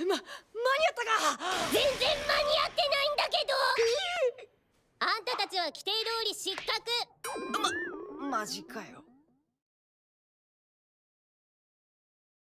ま間に合ったか全然間に合ってないんだけどあんたたちは規定通り失格まマジかよ